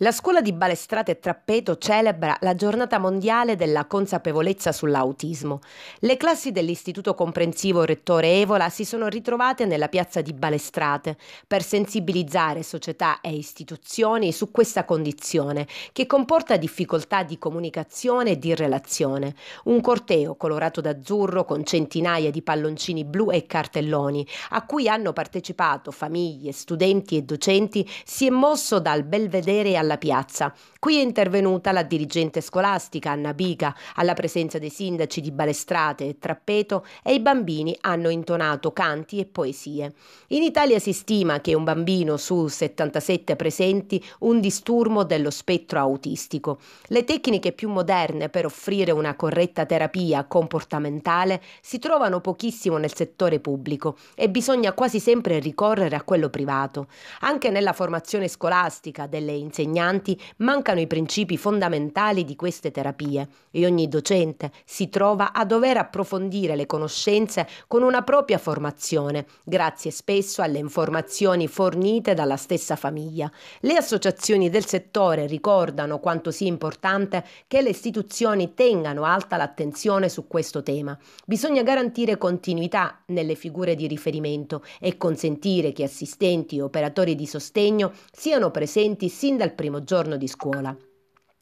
La scuola di Balestrate e Trappeto celebra la giornata mondiale della consapevolezza sull'autismo. Le classi dell'Istituto Comprensivo Rettore Evola si sono ritrovate nella piazza di Balestrate per sensibilizzare società e istituzioni su questa condizione che comporta difficoltà di comunicazione e di relazione. Un corteo colorato d'azzurro con centinaia di palloncini blu e cartelloni a cui hanno partecipato famiglie, studenti e docenti si è mosso dal belvedere alla alla piazza. Qui è intervenuta la dirigente scolastica Anna Biga, alla presenza dei sindaci di Balestrate e Trappeto e i bambini hanno intonato canti e poesie. In Italia si stima che un bambino su 77 presenti un disturbo dello spettro autistico. Le tecniche più moderne per offrire una corretta terapia comportamentale si trovano pochissimo nel settore pubblico e bisogna quasi sempre ricorrere a quello privato. Anche nella formazione scolastica delle insegnanti insegnanti mancano i principi fondamentali di queste terapie e ogni docente si trova a dover approfondire le conoscenze con una propria formazione, grazie spesso alle informazioni fornite dalla stessa famiglia. Le associazioni del settore ricordano quanto sia importante che le istituzioni tengano alta l'attenzione su questo tema. Bisogna garantire continuità nelle figure di riferimento e consentire che assistenti e operatori di sostegno siano presenti sin dal primo primo giorno di scuola.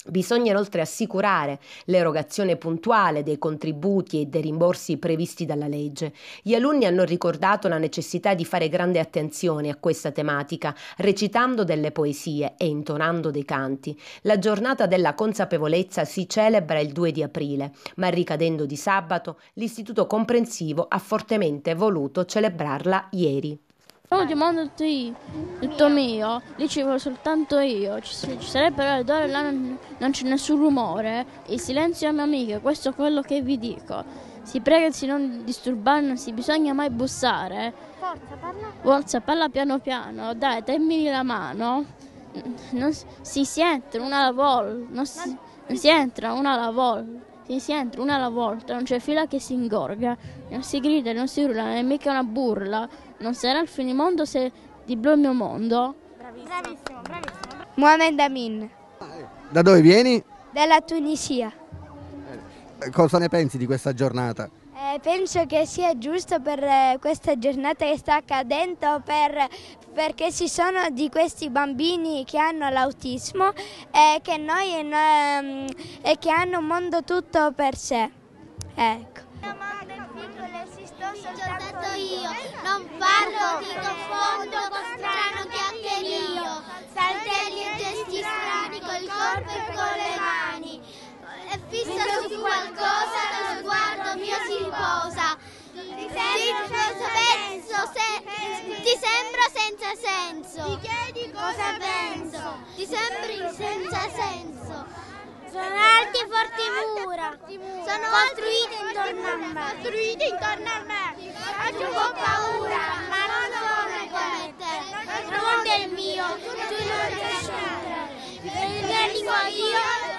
Bisogna inoltre assicurare l'erogazione puntuale dei contributi e dei rimborsi previsti dalla legge. Gli alunni hanno ricordato la necessità di fare grande attenzione a questa tematica, recitando delle poesie e intonando dei canti. La giornata della consapevolezza si celebra il 2 di aprile, ma ricadendo di sabato, l'istituto comprensivo ha fortemente voluto celebrarla ieri. L'ultimo mondo di, tutto mio, lì ci vivo soltanto io, ci, ci sarebbero le ore là non, non c'è nessun rumore, il silenzio è mio amico, questo è quello che vi dico. Si prega di non disturbare, non si bisogna mai bussare. Forza, parla. Forza, parla piano piano, dai, temmini la mano. Non, si, si entra una alla volta, non si, non si entra una alla volta si, entra una alla volta, non c'è fila che si ingorga, non si grida, non si urla, non è mica una burla non sarà il finimondo se di blu il mio mondo. Bravissimo, bravissimo, bravissimo. Mohamed Amin. Da dove vieni? Dalla Tunisia. Eh, cosa ne pensi di questa giornata? Eh, penso che sia giusto per eh, questa giornata che sta accadendo per, perché ci sono di questi bambini che hanno l'autismo e che, noi, ehm, e che hanno un mondo tutto per sé. Ecco ti ho detto io, non parlo, di confondo con strano che chiacchierio, saltelli e gesti strani col corpo e con le mani, è fissa su qualcosa. Sono alti forti mura. Sono costruite intorno a me. Costruite intorno a me. Oggi ho paura, ma non sono come te. Il mondo è mio, tu non riesci a entrare. Perché dico io